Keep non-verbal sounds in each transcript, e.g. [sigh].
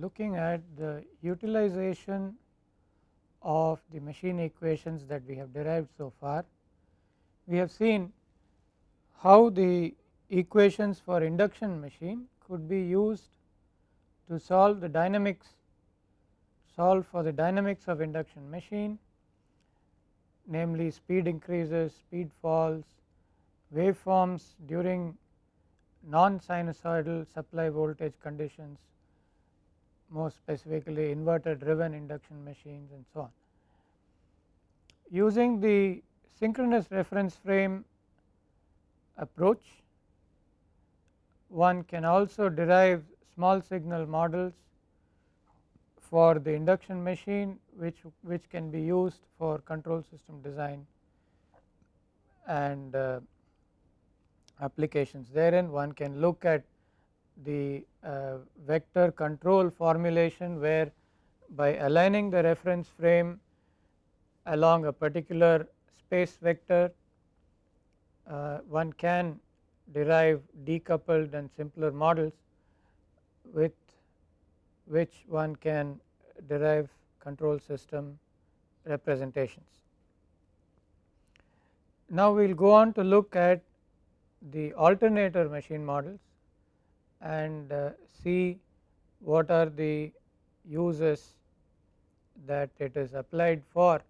looking at the utilization of the machine equations that we have derived so far. We have seen how the equations for induction machine could be used to solve the dynamics solve for the dynamics of induction machine namely speed increases, speed falls, waveforms during non sinusoidal supply voltage conditions more specifically inverter driven induction machines and so on. Using the synchronous reference frame approach one can also derive small signal models for the induction machine which, which can be used for control system design and uh, applications therein one can look at the uh, vector control formulation where by aligning the reference frame along a particular space vector uh, one can derive decoupled and simpler models with which one can derive control system representations. Now, we will go on to look at the alternator machine models and uh, see what are the uses that it is applied for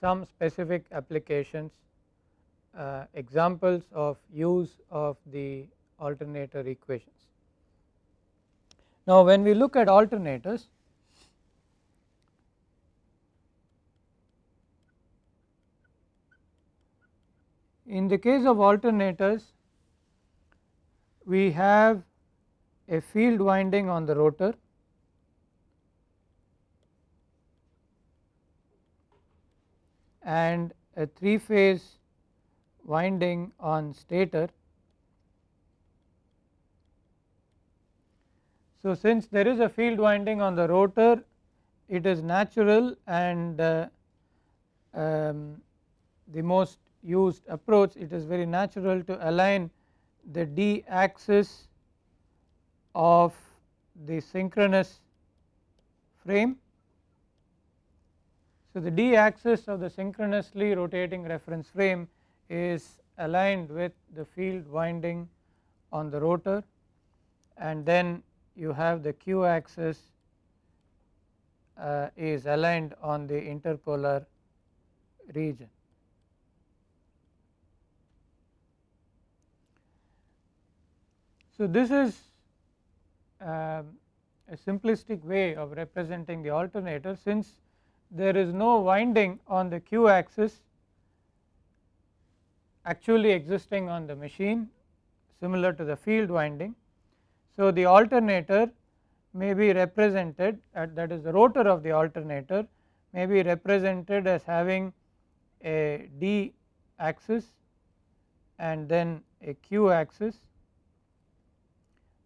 some specific applications uh, examples of use of the alternator equations. Now, when we look at alternators in the case of alternators we have a field winding on the rotor and a 3 phase winding on stator. So, since there is a field winding on the rotor it is natural and uh, um, the most used approach it is very natural to align the d axis of the synchronous frame. So, the d axis of the synchronously rotating reference frame is aligned with the field winding on the rotor and then you have the q axis uh, is aligned on the interpolar region. So, this is um, a simplistic way of representing the alternator since there is no winding on the q axis actually existing on the machine similar to the field winding. So, the alternator may be represented at, uh, that is the rotor of the alternator may be represented as having a d axis and then a q axis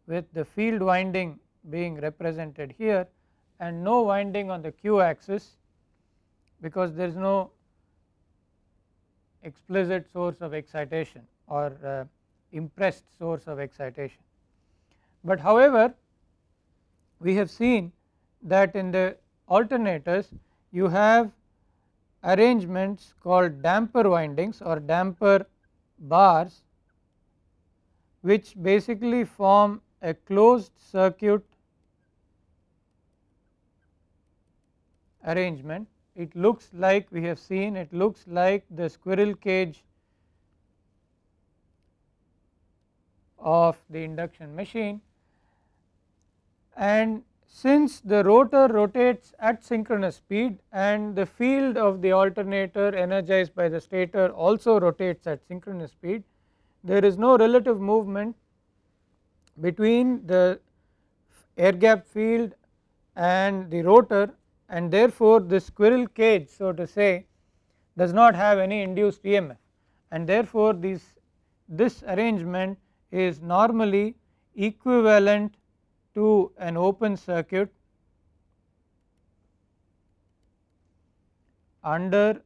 with the field winding being represented here and no winding on the q axis because there is no explicit source of excitation or uh, impressed source of excitation. But however, we have seen that in the alternators you have arrangements called damper windings or damper bars which basically form a closed circuit arrangement it looks like we have seen it looks like the squirrel cage of the induction machine and since the rotor rotates at synchronous speed and the field of the alternator energized by the stator also rotates at synchronous speed there is no relative movement between the air gap field and the rotor and therefore, the squirrel cage so to say does not have any induced EMF and therefore, this, this arrangement is normally equivalent to an open circuit under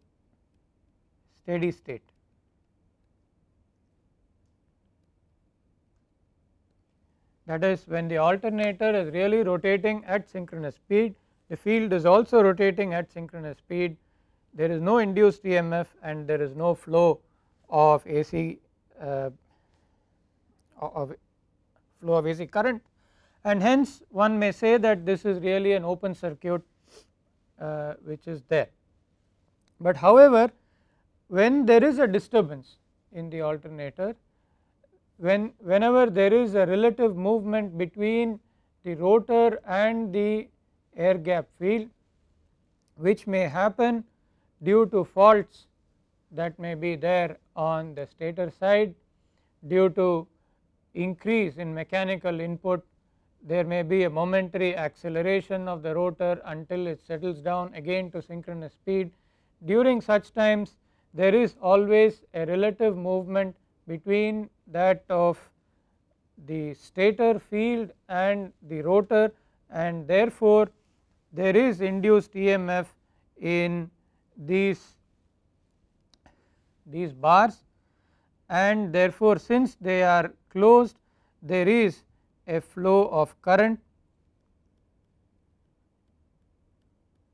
steady state. that is when the alternator is really rotating at synchronous speed the field is also rotating at synchronous speed there is no induced EMF and there is no flow of AC uh, of flow of AC current and hence one may say that this is really an open circuit uh, which is there. But however, when there is a disturbance in the alternator when whenever there is a relative movement between the rotor and the air gap field which may happen due to faults that may be there on the stator side due to increase in mechanical input there may be a momentary acceleration of the rotor until it settles down again to synchronous speed. During such times there is always a relative movement between that of the stator field and the rotor and therefore there is induced EMF in these these bars and therefore since they are closed there is a flow of current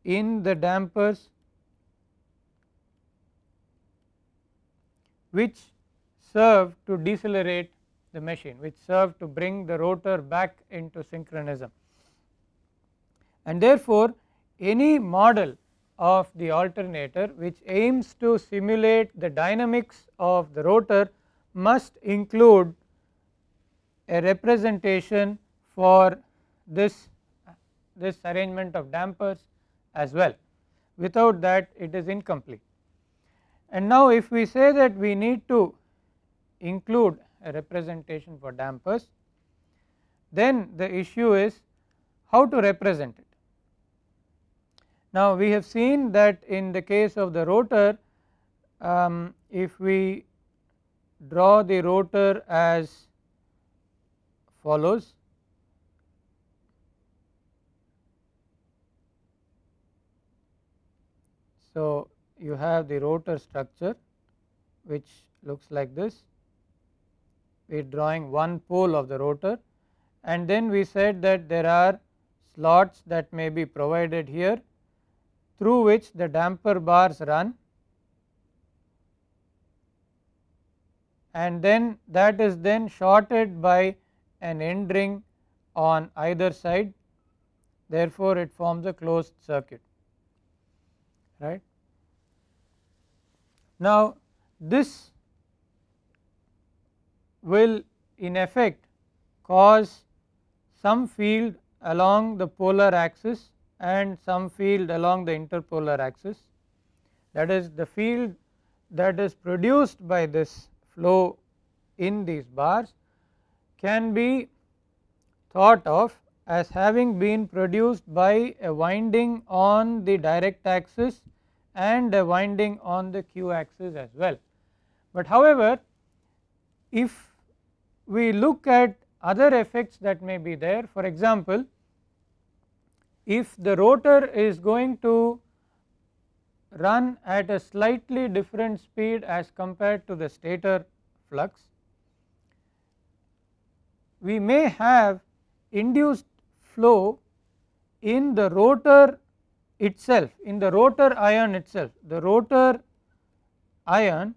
in the dampers which serve to decelerate the machine which serve to bring the rotor back into synchronism and therefore any model of the alternator which aims to simulate the dynamics of the rotor must include a representation for this, this arrangement of dampers as well without that it is incomplete. And now if we say that we need to include a representation for dampers, then the issue is how to represent it. Now, we have seen that in the case of the rotor, um, if we draw the rotor as follows. So, you have the rotor structure which looks like this we are drawing one pole of the rotor and then we said that there are slots that may be provided here through which the damper bars run and then that is then shorted by an end ring on either side therefore, it forms a closed circuit right. Now, this will in effect cause some field along the polar axis and some field along the interpolar axis. That is the field that is produced by this flow in these bars can be thought of as having been produced by a winding on the direct axis and a winding on the q axis as well. But however, if we look at other effects that may be there for example if the rotor is going to run at a slightly different speed as compared to the stator flux we may have induced flow in the rotor itself in the rotor ion itself the rotor ion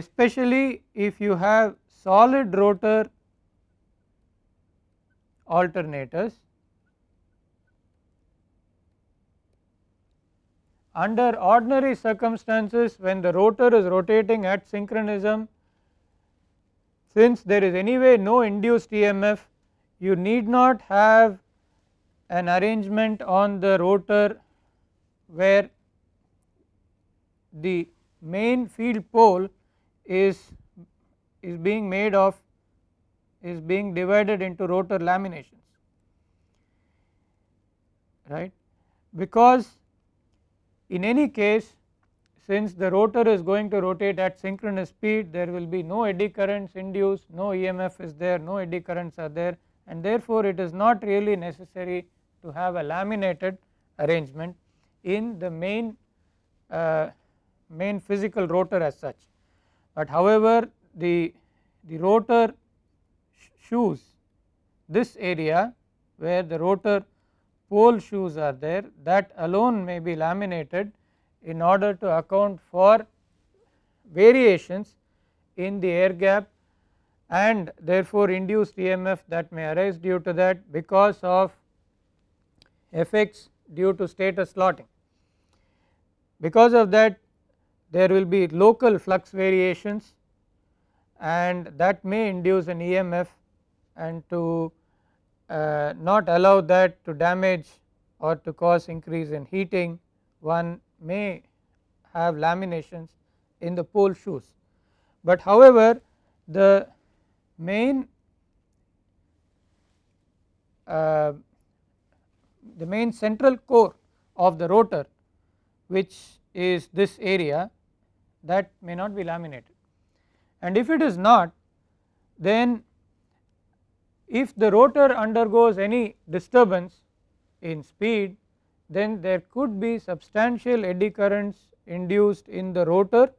especially if you have solid rotor alternators under ordinary circumstances when the rotor is rotating at synchronism since there is anyway no induced EMF you need not have an arrangement on the rotor where the main field pole is is being made of is being divided into rotor laminations right because in any case since the rotor is going to rotate at synchronous speed there will be no eddy currents induced no EMF is there no eddy currents are there and therefore it is not really necessary to have a laminated arrangement in the main uh, main physical rotor as such but however the, the rotor shoes this area where the rotor pole shoes are there that alone may be laminated in order to account for variations in the air gap and therefore induced EMF that may arise due to that because of effects due to stator slotting. Because of that there will be local flux variations and that may induce an EMF and to uh, not allow that to damage or to cause increase in heating one may have laminations in the pole shoes. But however, the main uh, the main central core of the rotor which is this area that may not be laminated and if it is not then if the rotor undergoes any disturbance in speed then there could be substantial eddy currents induced in the rotor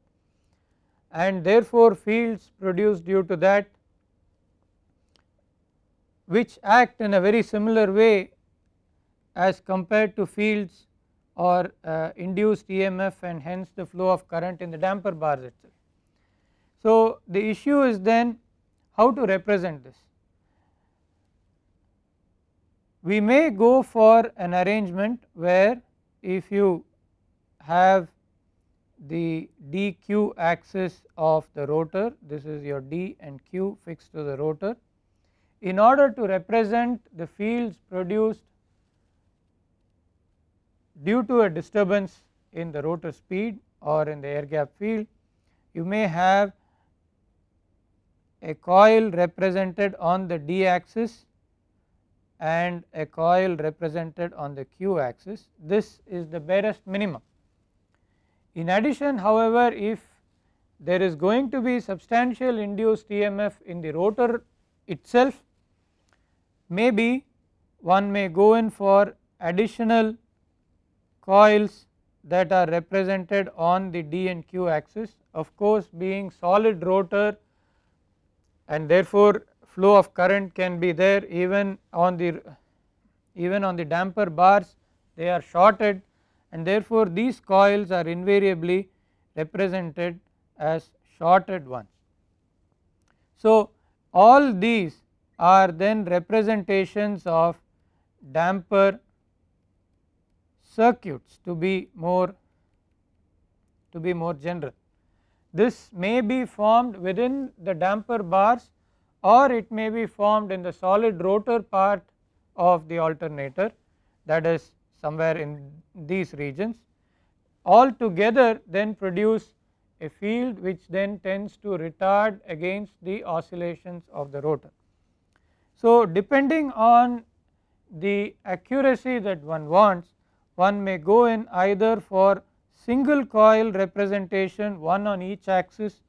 and therefore fields produced due to that which act in a very similar way as compared to fields or uh, induced EMF and hence the flow of current in the damper bars itself. So the issue is then how to represent this. We may go for an arrangement where if you have the dq axis of the rotor this is your d and q fixed to the rotor in order to represent the fields produced due to a disturbance in the rotor speed or in the air gap field you may have a coil represented on the d axis and a coil represented on the q axis this is the barest minimum. In addition however if there is going to be substantial induced EMF in the rotor itself maybe one may go in for additional coils that are represented on the D and Q axis of course being solid rotor and therefore flow of current can be there even on the even on the damper bars they are shorted and therefore these coils are invariably represented as shorted ones. So all these are then representations of damper circuits to be more to be more general. This may be formed within the damper bars or it may be formed in the solid rotor part of the alternator that is somewhere in these regions. All together then produce a field which then tends to retard against the oscillations of the rotor. So, depending on the accuracy that one wants one may go in either for single coil representation one on each axis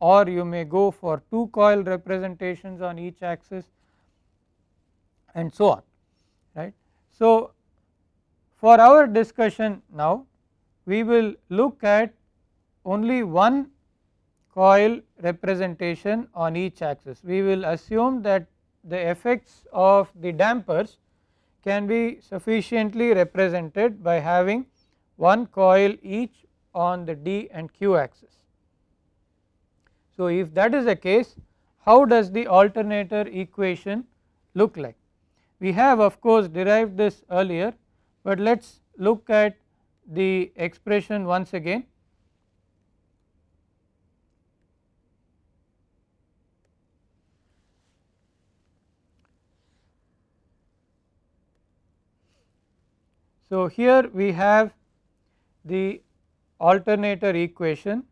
or you may go for two coil representations on each axis and so on right. So, for our discussion now we will look at only one coil representation on each axis. We will assume that the effects of the dampers can be sufficiently represented by having one coil each on the D and Q axis. So, if that is the case how does the alternator equation look like? We have of course derived this earlier but let us look at the expression once again So, here we have the alternator equation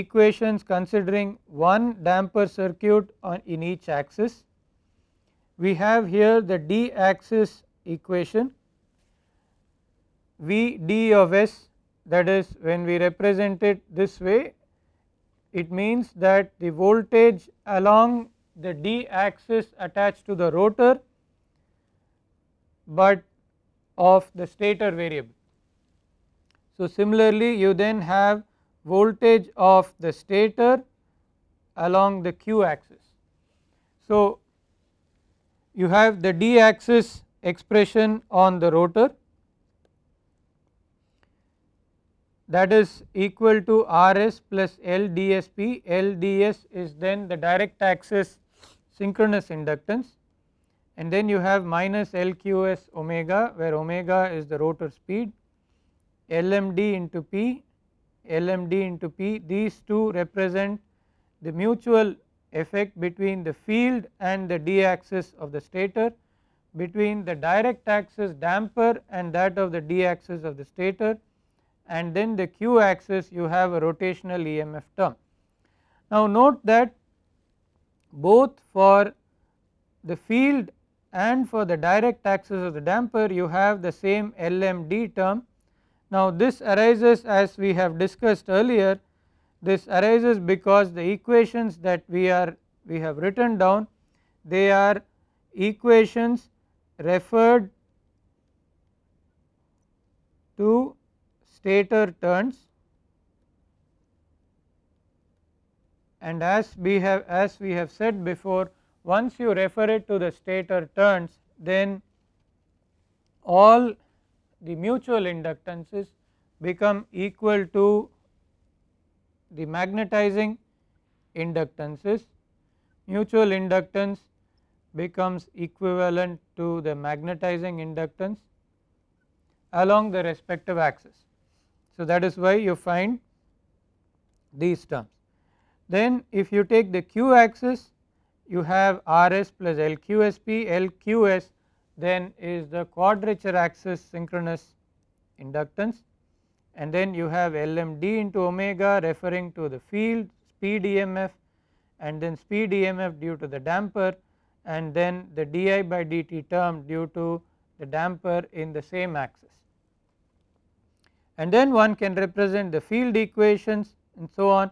equations considering one damper circuit on in each axis. We have here the d axis equation V d of s that is when we represent it this way it means that the voltage along the d axis attached to the rotor but of the stator variable. So, similarly you then have voltage of the stator along the q axis. So, you have the d axis expression on the rotor that is equal to Rs plus LDSP, LDS is then the direct axis synchronous inductance and then you have minus LQS omega where omega is the rotor speed LMD into P LMD into P these two represent the mutual effect between the field and the d axis of the stator between the direct axis damper and that of the d axis of the stator and then the q axis you have a rotational EMF term. Now note that both for the field and for the direct axis of the damper you have the same LMD term. Now this arises as we have discussed earlier this arises because the equations that we are we have written down they are equations referred to stator turns and as we have as we have said before once you refer it to the stator turns then all the mutual inductances become equal to the magnetizing inductances mutual inductance becomes equivalent to the magnetizing inductance along the respective axis. So, that is why you find these terms. Then if you take the q axis you have Rs plus LQSP, LQS then is the quadrature axis synchronous inductance and then you have LMD into omega referring to the field speed EMF and then speed EMF due to the damper and then the di by dt term due to the damper in the same axis. And then one can represent the field equations and so on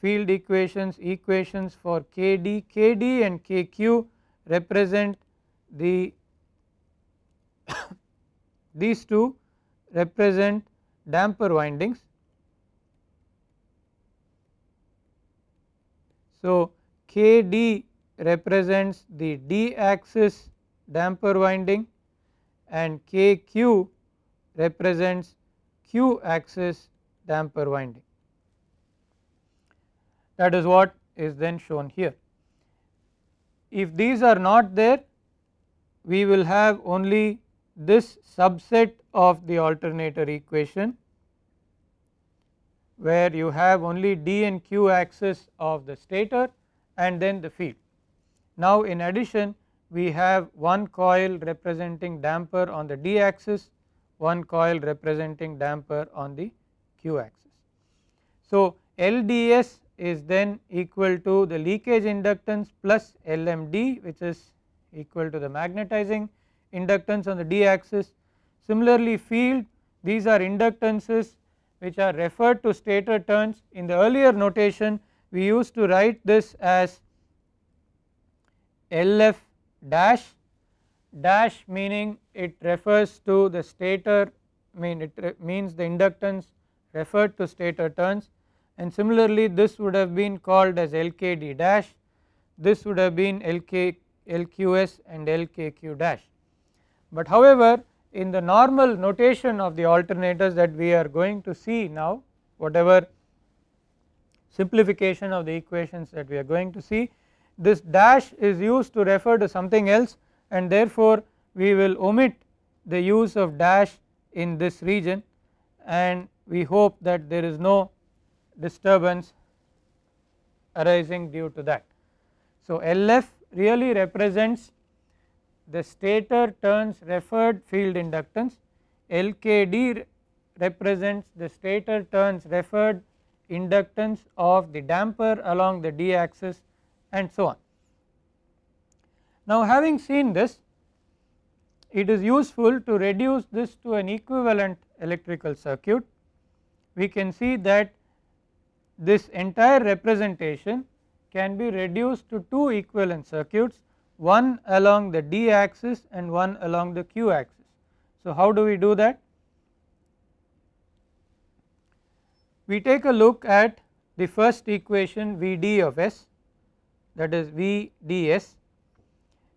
field equations, equations for Kd, Kd and Kq represent the [coughs] these two represent damper windings. So, Kd represents the d axis damper winding and Kq represents q axis damper winding that is what is then shown here. If these are not there we will have only this subset of the alternator equation where you have only d and q axis of the stator and then the field. Now in addition we have one coil representing damper on the d axis, one coil representing damper on the q axis. So LDS is then equal to the leakage inductance plus LMD which is equal to the magnetizing inductance on the d axis. Similarly, field these are inductances which are referred to stator turns in the earlier notation we used to write this as LF dash dash meaning it refers to the stator mean it means the inductance referred to stator turns and similarly this would have been called as LKD dash, this would have been LK, LQS and LKQ dash. But however, in the normal notation of the alternators that we are going to see now whatever simplification of the equations that we are going to see this dash is used to refer to something else and therefore we will omit the use of dash in this region and we hope that there is no disturbance arising due to that. So, LF really represents the stator turns referred field inductance, LKD represents the stator turns referred inductance of the damper along the d axis and so on. Now having seen this it is useful to reduce this to an equivalent electrical circuit. We can see that this entire representation can be reduced to two equivalent circuits one along the d axis and one along the q axis. So, how do we do that? We take a look at the first equation V d of s that is V d s.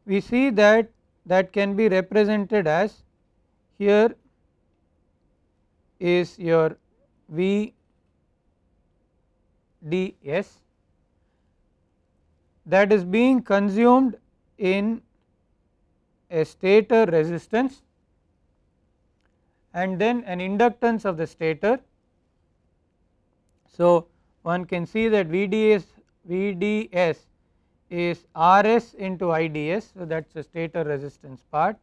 We see that that can be represented as here is your V d s that is being consumed in a stator resistance and then an inductance of the stator. So, one can see that VDS, VDS is RS into IDS, so that is a stator resistance part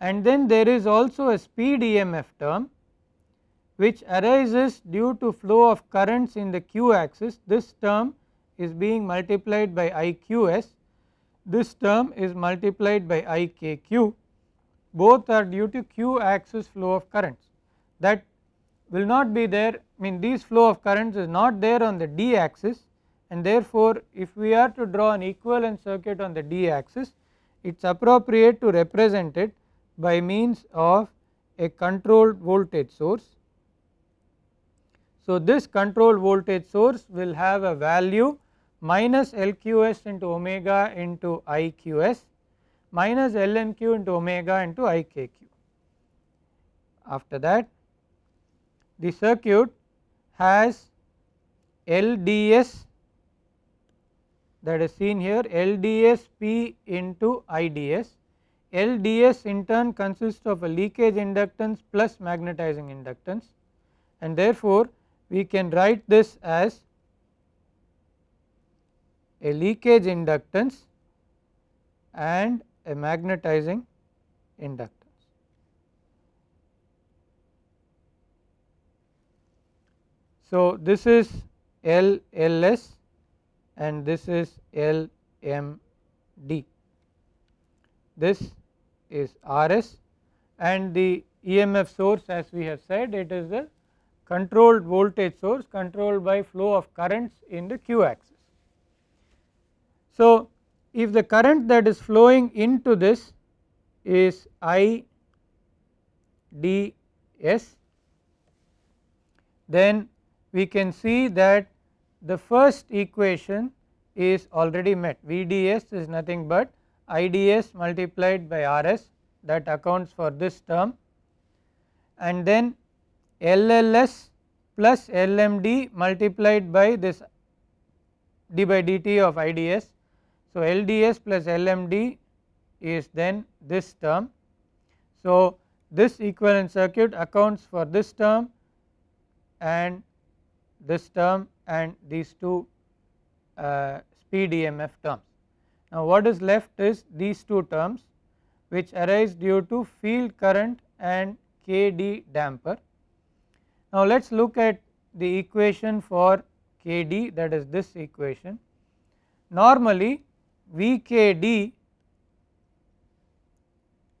and then there is also a speed EMF term which arises due to flow of currents in the q axis this term is being multiplied by IQS this term is multiplied by IKQ both are due to q axis flow of currents that will not be there I mean these flow of currents is not there on the d axis and therefore if we are to draw an equivalent circuit on the d axis it is appropriate to represent it by means of a controlled voltage source so, this control voltage source will have a value minus LQS into omega into IQS minus LNQ into omega into IKQ. After that the circuit has LDS that is seen here LDS P into IDS. LDS in turn consists of a leakage inductance plus magnetizing inductance and therefore we can write this as a leakage inductance and a magnetizing inductance. So, this is L L S and this is L M D. This is R S and the EMF source as we have said it is the controlled voltage source controlled by flow of currents in the q axis. So, if the current that is flowing into this is I d s then we can see that the first equation is already met VDS is nothing but IDS multiplied by RS that accounts for this term and then LLS plus LMD multiplied by this d by dt of IDS. So, LDS plus LMD is then this term. So, this equivalent circuit accounts for this term and this term and these two uh, speed EMF terms. Now, what is left is these two terms which arise due to field current and KD damper now, let us look at the equation for KD that is this equation. Normally VKD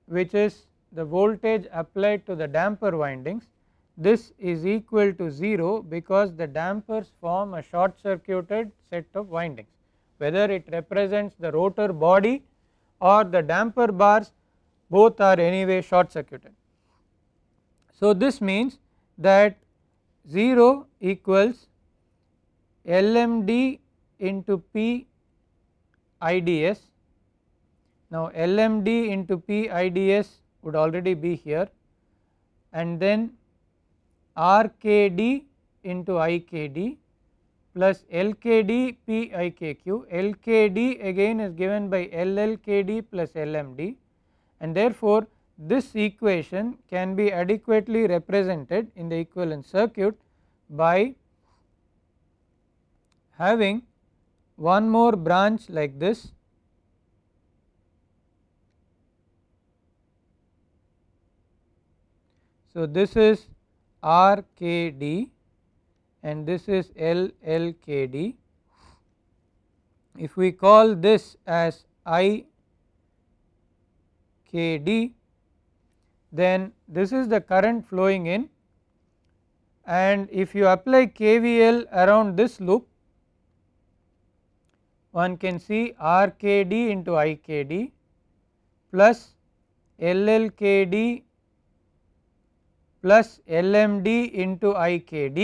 which is the voltage applied to the damper windings this is equal to 0 because the dampers form a short circuited set of windings whether it represents the rotor body or the damper bars both are anyway short circuited. So, this means that 0 equals LMD into P IDS. Now, LMD into P IDS would already be here and then RKD into IKD plus LKD PIKQ. LKD again is given by LLKD plus LMD and therefore, this equation can be adequately represented in the equivalent circuit by having one more branch like this So, this is RKD and this is LLKD. If we call this as IKD then this is the current flowing in and if you apply KVL around this loop one can see RKD into IKD plus LLKD plus LMD into IKD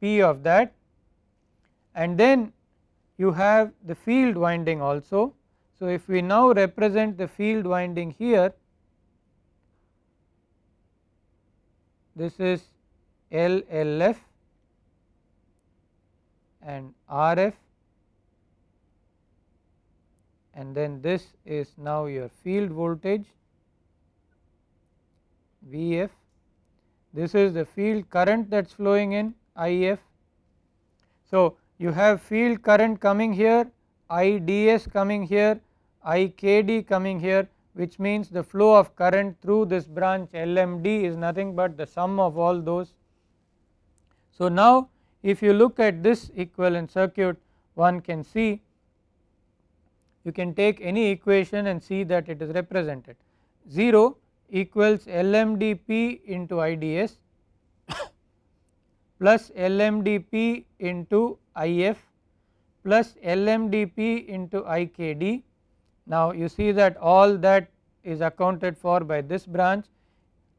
P of that and then you have the field winding also. So, if we now represent the field winding here this is LLF and RF and then this is now your field voltage VF, this is the field current that is flowing in IF. So, you have field current coming here, IDS coming here, IKD coming here which means the flow of current through this branch LMD is nothing but the sum of all those. So now if you look at this equivalent circuit one can see you can take any equation and see that it is represented 0 equals LMDP into IDS plus LMDP into IF plus LMDP into IKD now you see that all that is accounted for by this branch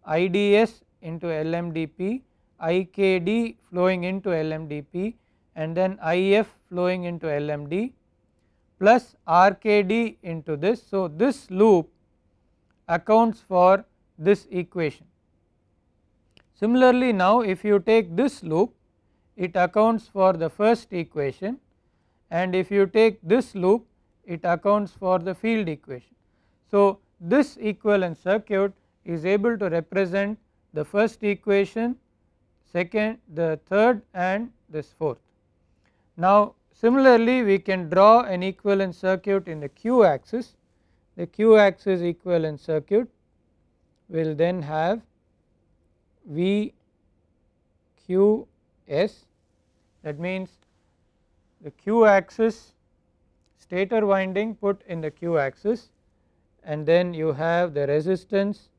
IDS into LMDP, IKD flowing into LMDP and then IF flowing into LMD plus RKD into this. So this loop accounts for this equation. Similarly now if you take this loop it accounts for the first equation and if you take this loop it accounts for the field equation. So, this equivalent circuit is able to represent the first equation, second, the third and this fourth. Now, similarly we can draw an equivalent circuit in the q axis. The q axis equivalent circuit will then have V q s that means the q axis stator winding put in the q axis and then you have the resistance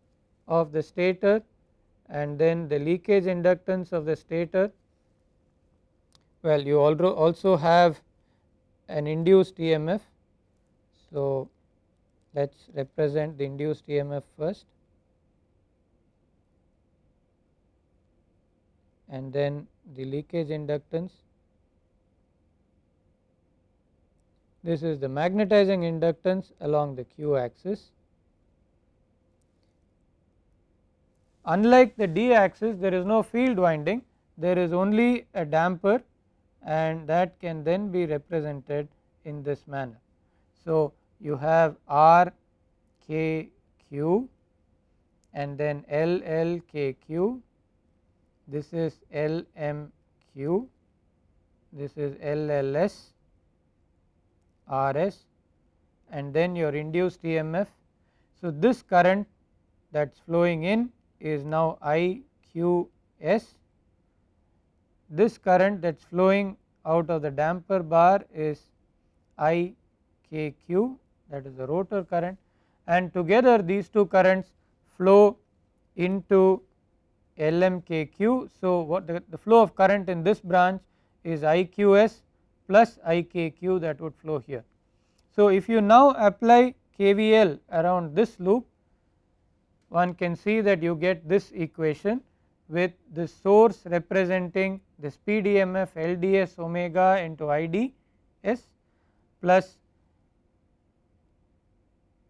of the stator and then the leakage inductance of the stator. Well, you also have an induced EMF. So, let us represent the induced EMF first and then the leakage inductance This is the magnetizing inductance along the q axis. Unlike the d axis there is no field winding there is only a damper and that can then be represented in this manner. So, you have R K Q and then L L K Q, this is L M Q, this is L L S Rs and then your induced EMF. So, this current that is flowing in is now IQS. This current that is flowing out of the damper bar is IKQ that is the rotor current and together these two currents flow into LMKQ. So, what the, the flow of current in this branch is IQS plus IKQ that would flow here. So if you now apply KVL around this loop one can see that you get this equation with the source representing this PDMF LDS omega into IDS plus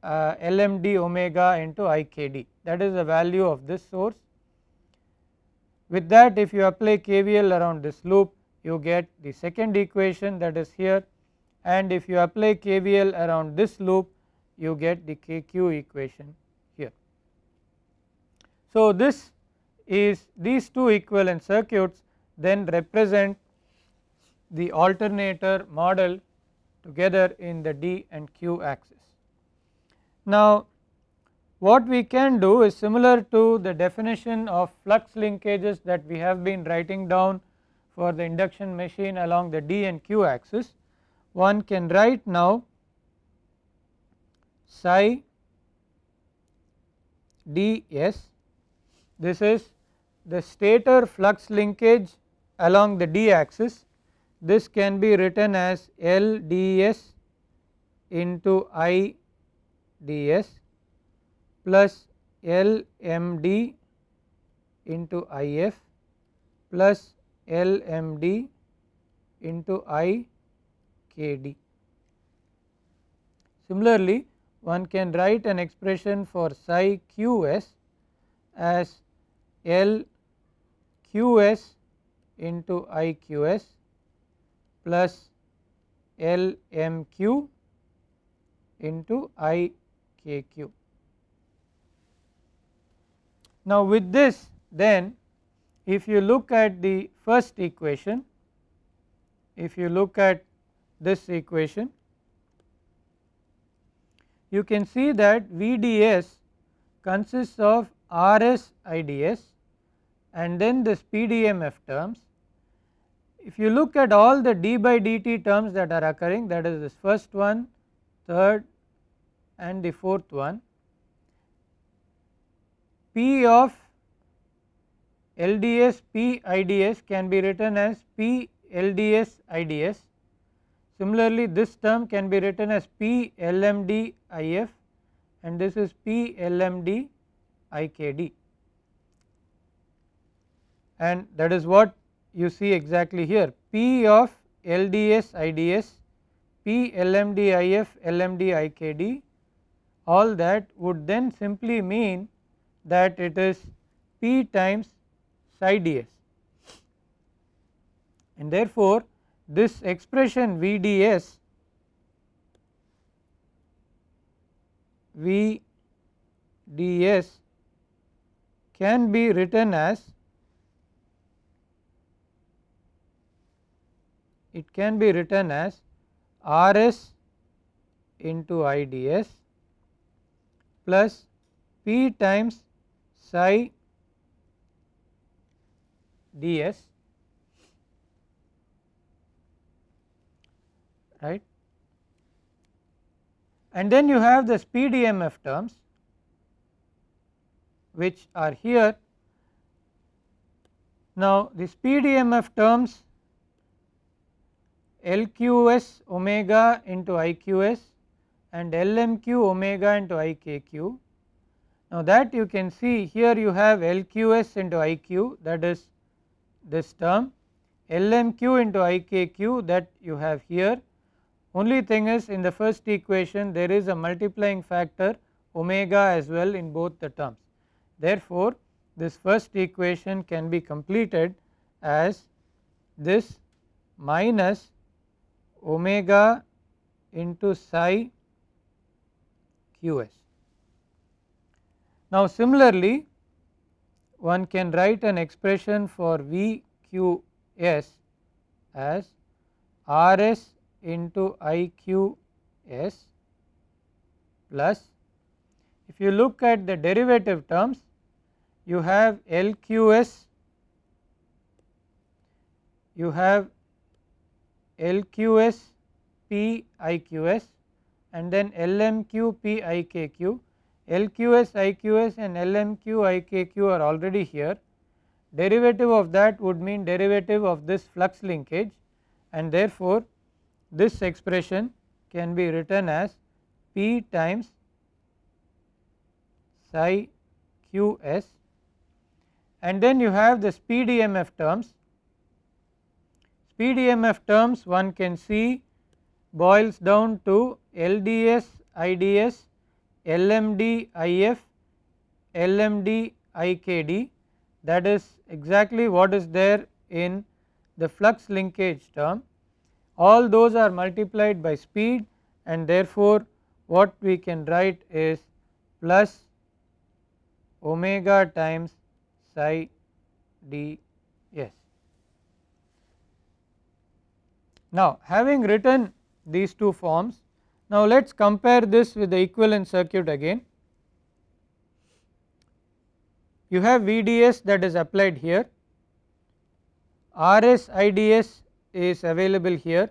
uh, LMD omega into IKD that is the value of this source. With that if you apply KVL around this loop you get the second equation that is here and if you apply KVL around this loop you get the KQ equation here. So, this is these two equivalent circuits then represent the alternator model together in the D and Q axis. Now what we can do is similar to the definition of flux linkages that we have been writing down for the induction machine along the D and Q axis, one can write now psi d s this is the stator flux linkage along the d axis this can be written as L d s into i ds plus L m d into I f plus LMD into IKD. Similarly, one can write an expression for psi QS as LQS into IQS plus LMQ into IKQ. Now, with this then if you look at the first equation, if you look at this equation, you can see that VDS consists of RS IDS and then this PDMF terms. If you look at all the d by dt terms that are occurring that is this first one, third and the fourth one, P of LDS P IDS can be written as PLDS IDS. Similarly, this term can be written as P LMD IF, and this is P LMD IKD and that is what you see exactly here P of LDS IDS, LMD IKD. all that would then simply mean that it is P times psi ds and therefore this expression VDS VDS can be written as it can be written as RS into IDS plus P times psi ds right and then you have the pdmf terms which are here. Now the pdmf terms LQS omega into IQS and LMQ omega into IKQ. Now that you can see here you have LQS into IQ that is this term LMQ into IKQ that you have here. Only thing is in the first equation there is a multiplying factor omega as well in both the terms. Therefore, this first equation can be completed as this minus omega into psi qs. Now, similarly one can write an expression for VQS as RS into IQS plus if you look at the derivative terms you have LQS, you have LQS PIQS and then LMQ LQS, IQS and LMQ, IKQ are already here. Derivative of that would mean derivative of this flux linkage and therefore, this expression can be written as P times psi QS and then you have the speed EMF terms. Speed EMF terms one can see boils down to LDS, IDS LMDIF, LMDIKD that is exactly what is there in the flux linkage term. All those are multiplied by speed and therefore what we can write is plus omega times psi d s. Now having written these two forms now, let us compare this with the equivalent circuit again. You have VDS that is applied here, RSIDS is available here,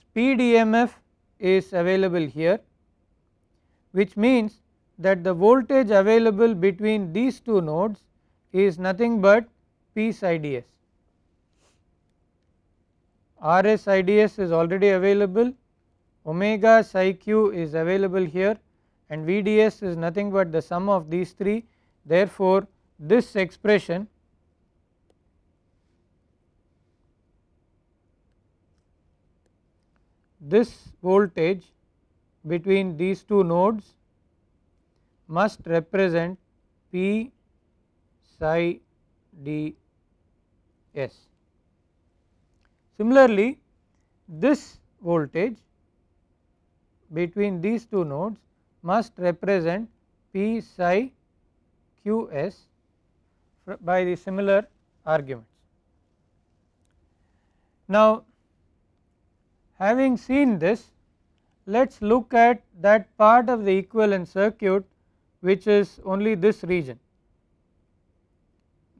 speed EMF is available here which means that the voltage available between these two nodes is nothing but PSIDS. RSIDS is already available omega psi q is available here and VDS is nothing but the sum of these three. Therefore, this expression this voltage between these two nodes must represent P psi d s. Similarly, this voltage between these two nodes must represent P psi q s by the similar arguments. Now, having seen this let us look at that part of the equivalent circuit which is only this region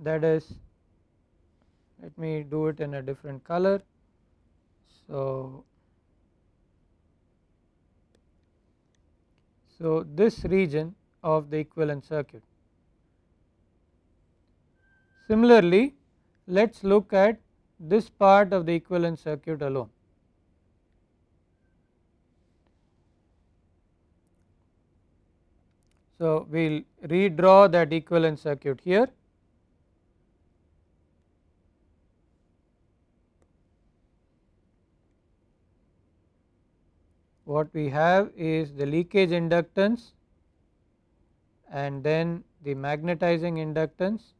that is let me do it in a different color. So, So, this region of the equivalent circuit. Similarly, let us look at this part of the equivalent circuit alone. So, we will redraw that equivalent circuit here what we have is the leakage inductance and then the magnetizing inductance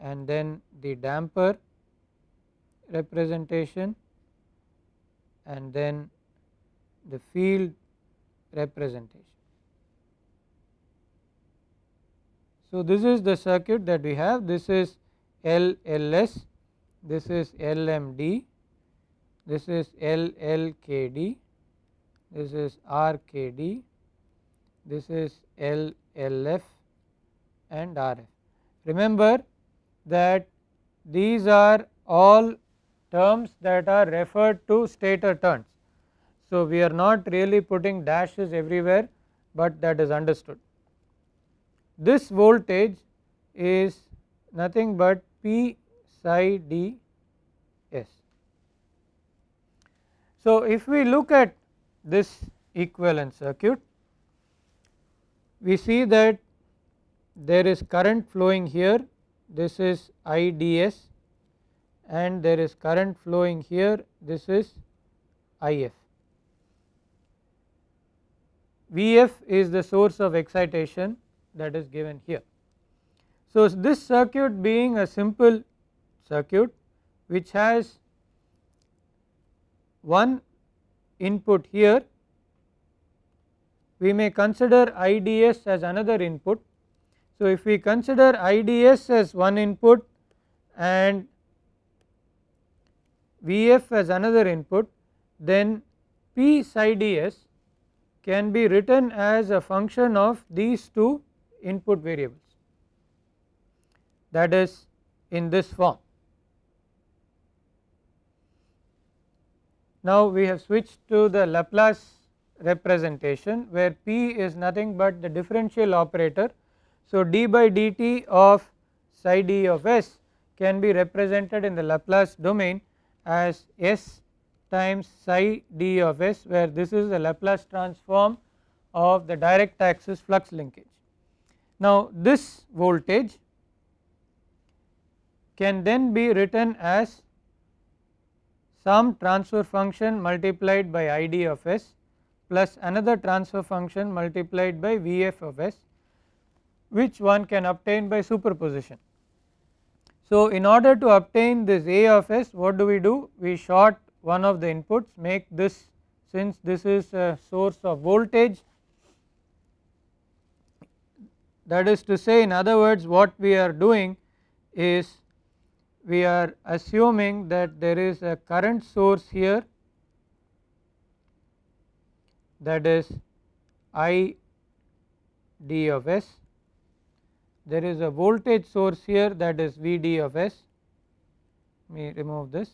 and then the damper representation and then the field representation. So, this is the circuit that we have this is LLS, this is LMD this is LLKD, this is RKD, this is LLF and RF. Remember that these are all terms that are referred to stator turns. So, we are not really putting dashes everywhere, but that is understood. This voltage is nothing but P psi d So, if we look at this equivalent circuit, we see that there is current flowing here this is IDS and there is current flowing here this is IF. VF is the source of excitation that is given here. So, this circuit being a simple circuit which has one input here we may consider IDS as another input. So, if we consider IDS as one input and VF as another input then P psi ds can be written as a function of these two input variables that is in this form. Now we have switched to the Laplace representation where p is nothing but the differential operator. So d by dt of psi d of s can be represented in the Laplace domain as s times psi d of s where this is the Laplace transform of the direct axis flux linkage. Now this voltage can then be written as some transfer function multiplied by id of s plus another transfer function multiplied by vf of s which one can obtain by superposition. So, in order to obtain this a of s what do we do? We short one of the inputs make this since this is a source of voltage that is to say in other words what we are doing is we are assuming that there is a current source here that is I d of s, there is a voltage source here that is V d of s, let me remove this.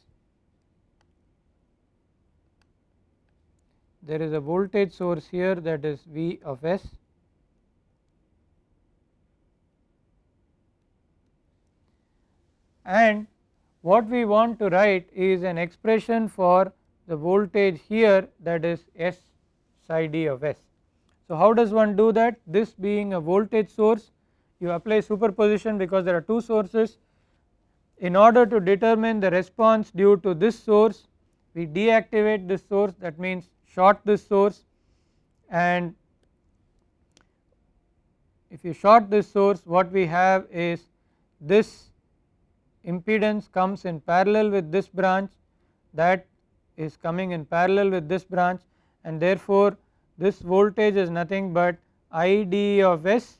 There is a voltage source here that is V of s and what we want to write is an expression for the voltage here that is S psi d of S. So, how does one do that? This being a voltage source you apply superposition because there are two sources. In order to determine the response due to this source we deactivate this source that means short this source and if you short this source what we have is this impedance comes in parallel with this branch that is coming in parallel with this branch and therefore, this voltage is nothing but I d of s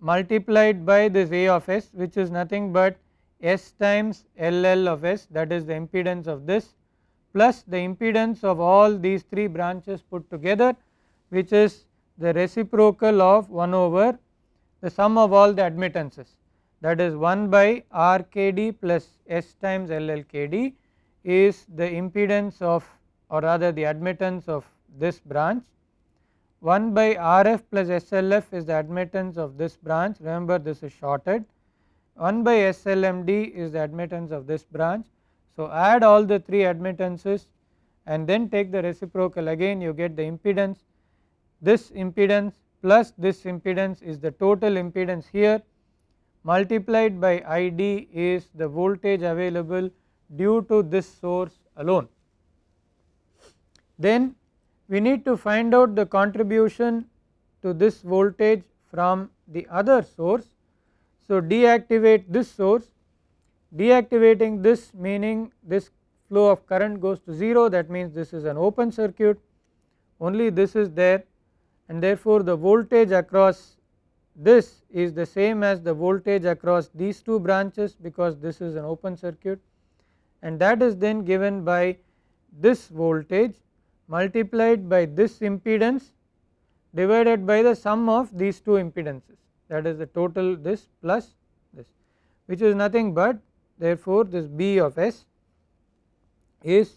multiplied by this A of s which is nothing but s times L L of s that is the impedance of this plus the impedance of all these three branches put together which is the reciprocal of 1 over the sum of all the admittances that is 1 by RKD plus S times LLKD is the impedance of or rather the admittance of this branch. 1 by RF plus SLF is the admittance of this branch remember this is shorted 1 by SLMD is the admittance of this branch. So, add all the 3 admittances and then take the reciprocal again you get the impedance this impedance plus this impedance is the total impedance here multiplied by ID is the voltage available due to this source alone. Then we need to find out the contribution to this voltage from the other source. So, deactivate this source, deactivating this meaning this flow of current goes to 0 that means this is an open circuit only this is there and therefore the voltage across this is the same as the voltage across these two branches because this is an open circuit and that is then given by this voltage multiplied by this impedance divided by the sum of these two impedances that is the total this plus this which is nothing but therefore this B of S is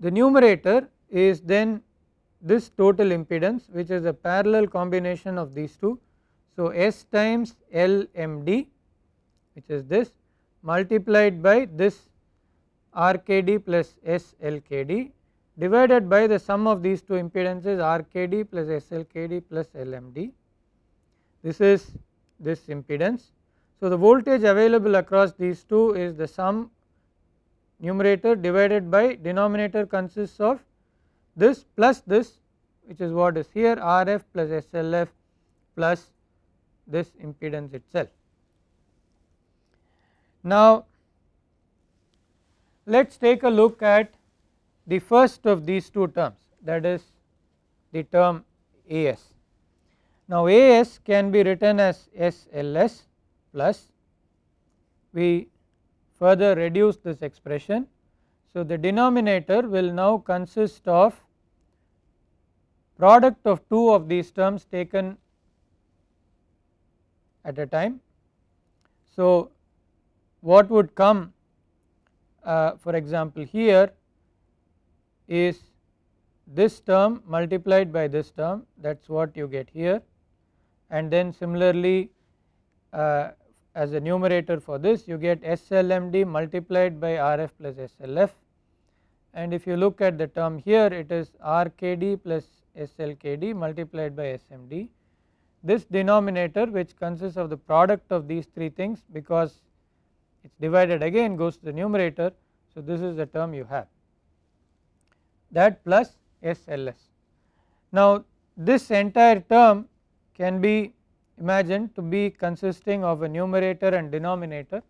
the numerator is then this total impedance which is a parallel combination of these two so, S times LMD which is this multiplied by this RKD plus SLKD divided by the sum of these two impedances RKD plus SLKD plus LMD. This is this impedance. So, the voltage available across these two is the sum numerator divided by denominator consists of this plus this which is what is here RF plus SLF plus this impedance itself. Now, let us take a look at the first of these two terms that is the term AS. Now AS can be written as SLS plus we further reduce this expression. So the denominator will now consist of product of two of these terms taken at a time. So, what would come uh, for example here is this term multiplied by this term that is what you get here and then similarly uh, as a numerator for this you get SLMD multiplied by RF plus SLF and if you look at the term here it is RKD plus SLKD multiplied by SMD this denominator which consists of the product of these three things because it is divided again goes to the numerator. So, this is the term you have that plus SLS. Now, this entire term can be imagined to be consisting of a numerator and denominator.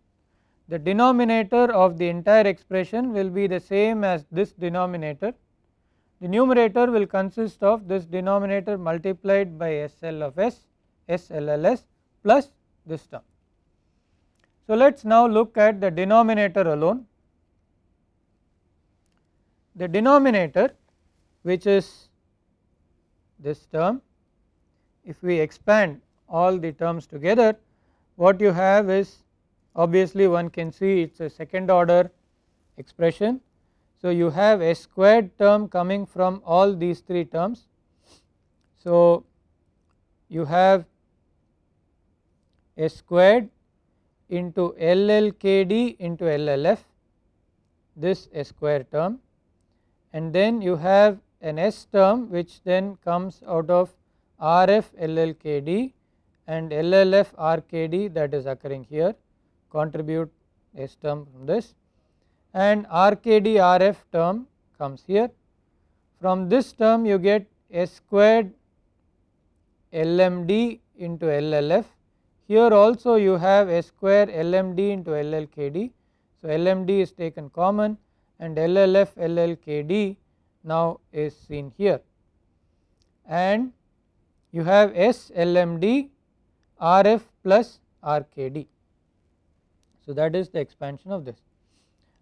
The denominator of the entire expression will be the same as this denominator the numerator will consist of this denominator multiplied by SL of S, SLLS plus this term. So, let us now look at the denominator alone. The denominator which is this term, if we expand all the terms together, what you have is obviously one can see it is a second order expression so, you have a squared term coming from all these three terms. So, you have a squared into LLKD into LLF this a square term and then you have an S term which then comes out of RF LLKD and LLF RKD that is occurring here contribute S term from this and RKDRF term comes here. From this term you get S squared LMD into LLF. Here also you have S square LMD into LLKD. So, LMD is taken common and LLF LLKD now is seen here. And you have S LMD RF plus RKD. So, that is the expansion of this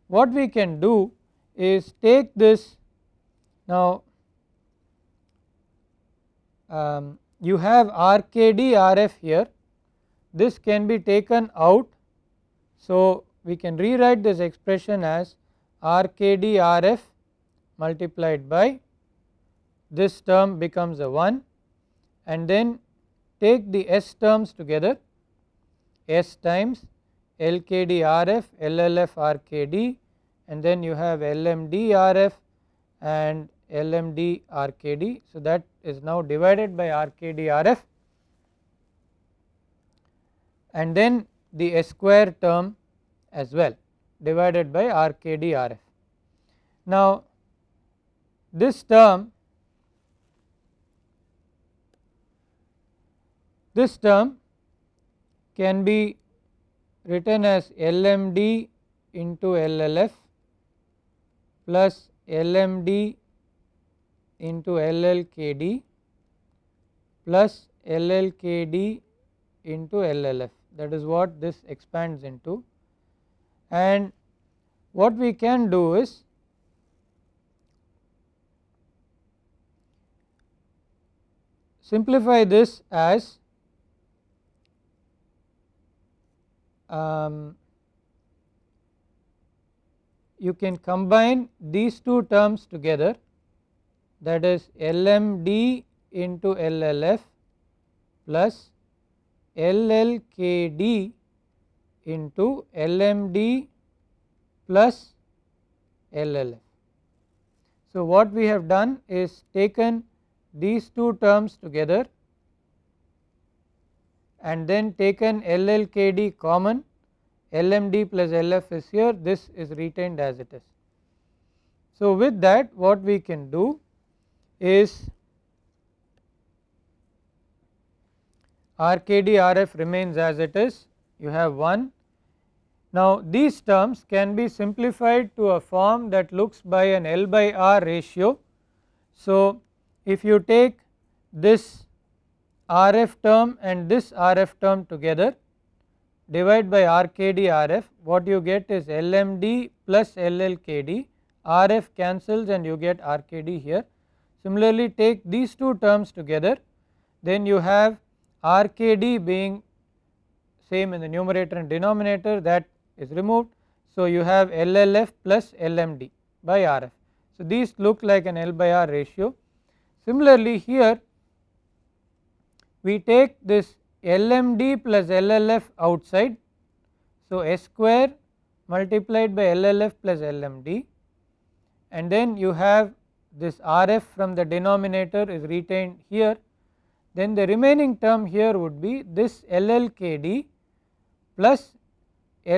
what we can do is take this now um, you have RKD RF here this can be taken out. So, we can rewrite this expression as RKD RF multiplied by this term becomes a 1 and then take the S terms together S times LLF RKD, and then you have LMDRF and LMDRKD. So, that is now divided by RKDRF and then the S square term as well divided by RKDRF. Now, this term this term can be written as LMD into LLF plus LMD into LLKD plus LLKD into LLF that is what this expands into and what we can do is simplify this as um, you can combine these two terms together that is LMD into LLF plus LLKD into LMD plus LLF. So, what we have done is taken these two terms together and then taken LLKD common LMD plus LF is here this is retained as it is. So, with that what we can do is RKD RF remains as it is you have 1. Now, these terms can be simplified to a form that looks by an L by R ratio. So, if you take this RF term and this RF term together divide by RKD RF what you get is LMD plus LLKD RF cancels and you get RKD here. Similarly, take these two terms together then you have RKD being same in the numerator and denominator that is removed. So, you have LLF plus LMD by RF. So, these look like an L by R ratio. Similarly, here we take this LMD plus LLF outside. So, S square multiplied by LLF plus LMD and then you have this RF from the denominator is retained here. Then the remaining term here would be this LLKD plus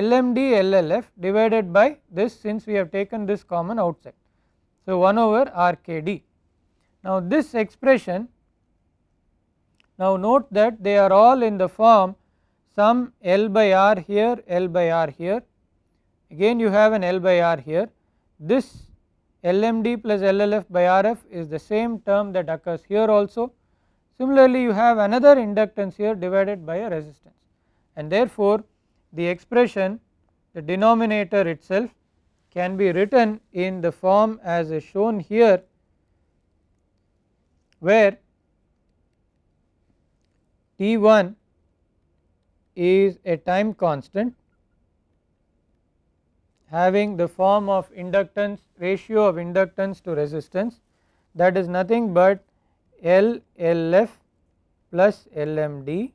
LMD LLF divided by this since we have taken this common outside. So, 1 over RKD. Now, this expression now, note that they are all in the form some L by R here, L by R here, again you have an L by R here. This LMD plus LLF by RF is the same term that occurs here also. Similarly, you have another inductance here divided by a resistance and therefore, the expression the denominator itself can be written in the form as is shown here where T 1 is a time constant having the form of inductance ratio of inductance to resistance that is nothing but L L F plus LMD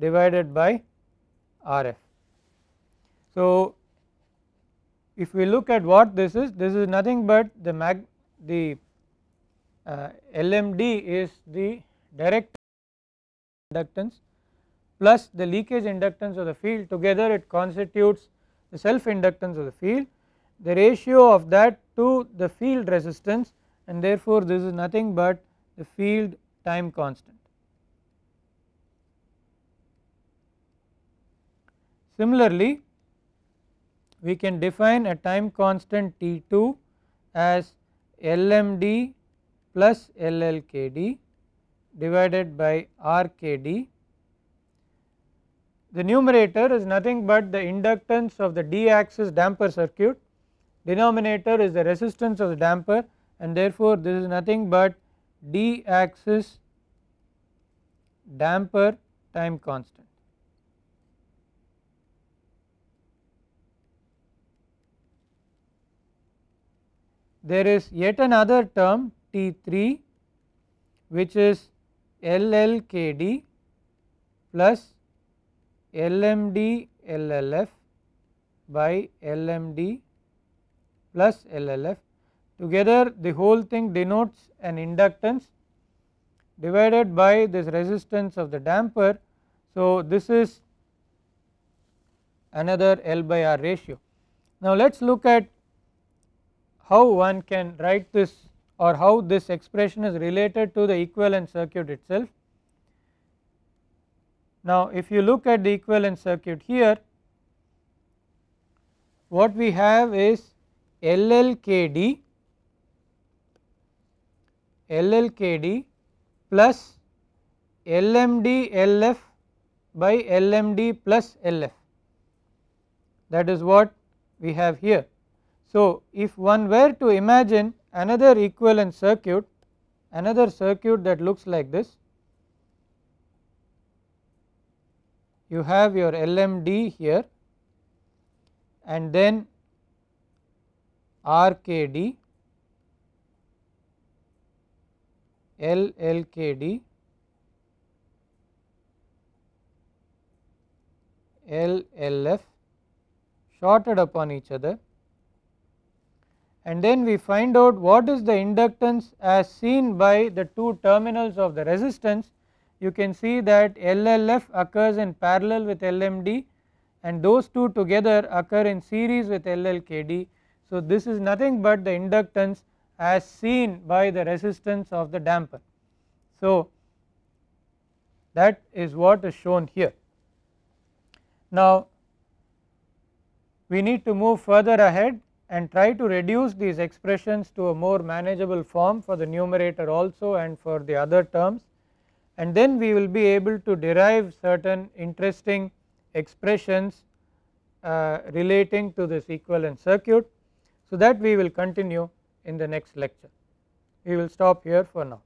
divided by RF. So, if we look at what this is, this is nothing but the mag the uh, LMD is the direct inductance plus the leakage inductance of the field together it constitutes the self inductance of the field the ratio of that to the field resistance and therefore this is nothing but the field time constant. Similarly, we can define a time constant T2 as LMD plus LLKD divided by RKD. The numerator is nothing but the inductance of the D axis damper circuit, denominator is the resistance of the damper and therefore, this is nothing but D axis damper time constant. There is yet another term T 3 which is LLKD plus LMD LLF by LMD plus LLF together the whole thing denotes an inductance divided by this resistance of the damper. So, this is another L by R ratio. Now, let us look at how one can write this or how this expression is related to the equivalent circuit itself. Now if you look at the equivalent circuit here what we have is LLKD LLKD plus LMD LF by LMD plus LF that is what we have here. So if one were to imagine another equivalent circuit, another circuit that looks like this. You have your LMD here and then RKD, LLKD, LLF shorted upon each other and then we find out what is the inductance as seen by the two terminals of the resistance. You can see that LLF occurs in parallel with LMD and those two together occur in series with LLKD. So, this is nothing but the inductance as seen by the resistance of the damper. So, that is what is shown here. Now, we need to move further ahead and try to reduce these expressions to a more manageable form for the numerator also and for the other terms and then we will be able to derive certain interesting expressions uh, relating to this equivalent circuit. So, that we will continue in the next lecture. We will stop here for now.